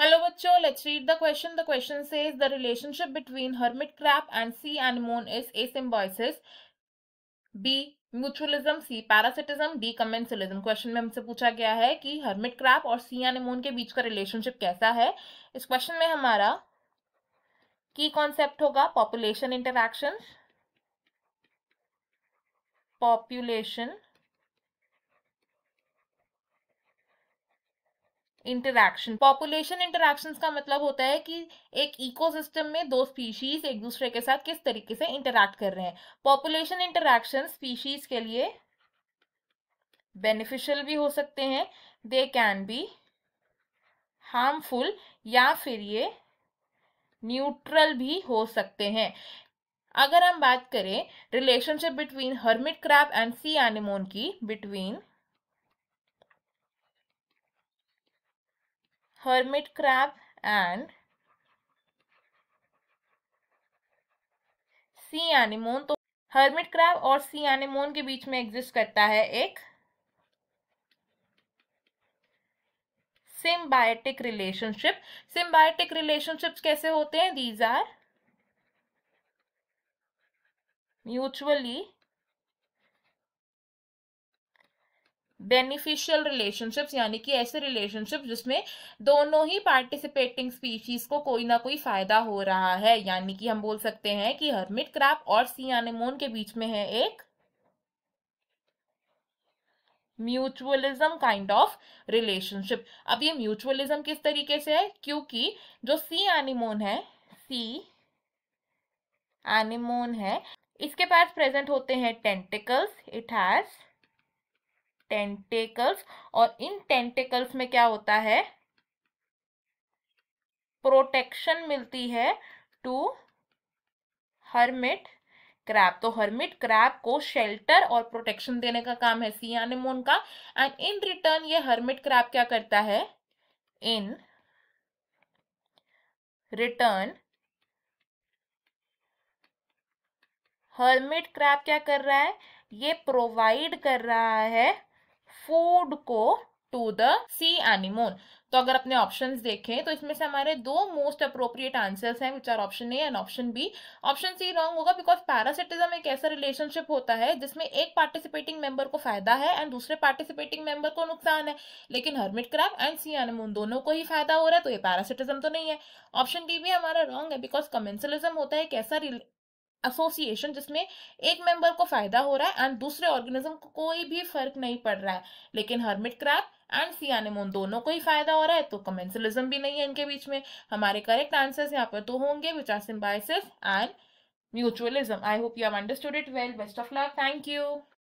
hello बच्चो let's read the question the question says the relationship between hermit crab and sea anemone is A symbiosis B mutualism C parasitism D commensalism question में हमसे पूछा गया है कि hermit Krebs और sea anemone के बीच का रिलेशनशिप कैसा है इस क्वेश्चन में हमारा की कॉन्सेप्ट होगा population interaction population interaction population interaction का मतलब होता है कि एक इकोसिस्टम में दो स्पीशीज एक दूसरे के साथ किस तरीके से इंटरैक्ट कर रहे हैं पॉपुलेशन इंटरैक्शन स्पीशीज के लिए बेनिफिशियल भी हो सकते हैं दे कैन बी हार्मफुल या फिर ये न्यूट्रल भी हो सकते हैं अगर हम बात करें relationship between hermit crab and sea anemone की between hermit crab and sea anemone तो हर्मिट क्रैब और सी एनिमोन के बीच में एग्जिस्ट करता है एक सिम्बायोटिक रिलेशनशिप सिम्बायोटिक रिलेशनशिप कैसे होते हैं these are mutually beneficial relationships यानी कि ऐसे रिलेशनशिप जिसमें दोनों ही पार्टिसिपेटिंग स्पीशीज को कोई ना कोई फायदा हो रहा है यानी कि हम बोल सकते हैं कि हर्मिट क्रैप और सी एनेमोन के बीच में है एक म्यूचुअलिज्म काइंड ऑफ रिलेशनशिप अब ये म्यूचुअलिज्म किस तरीके से है क्योंकि जो सी एनिमोन है सी एनिमोन है इसके पास प्रेजेंट होते हैं टेंटिकल्स इट हैज़ टेंटेकल्स और इन टेंटेकल्स में क्या होता है प्रोटेक्शन मिलती है टू हर्मिट क्रैप तो हर्मिट क्रैप को शेल्टर और प्रोटेक्शन देने का काम है सियानेमोन का एंड इन रिटर्न ये हर्मिट क्रैप क्या करता है इन रिटर्न हर्मिट क्रैप क्या कर रहा है ये प्रोवाइड कर रहा है फूड को टू द सी एनिमोन तो अगर अपने ऑप्शंस देखें तो इसमें से हमारे दो मोस्ट अप्रोप्रिएट आंसर्स हैं which are option A and option B option C wrong होगा बिकॉज पैरासिटिज्म एक ऐसा रिलेशनशिप होता है जिसमें एक पार्टिसिपेटिंग मेंबर को फायदा है एंड दूसरे पार्टिसिपेटिंग मेंबर को नुकसान है लेकिन hermit crab and sea anemone दोनों को ही फायदा हो रहा है तो ये पैरासिटिज्म तो नहीं है ऑप्शन डी भी हमारा रॉन्ग है बिकॉज कमेंसलिज्म होता है एक ऐसा एसोसिएशन जिसमें एक मेंबर को फायदा हो रहा है एंड दूसरे ऑर्गेनिज्म को कोई भी फर्क नहीं पड़ रहा है लेकिन हर्मिट क्रैप एंड सियानेमोन दोनों को ही फायदा हो रहा है तो कमेंसलिज्म भी नहीं है इनके बीच में हमारे करेक्ट आंसर्स यहाँ पर तो होंगे which are symbiosis and mutualism I hope you have understood it well best of luck thank you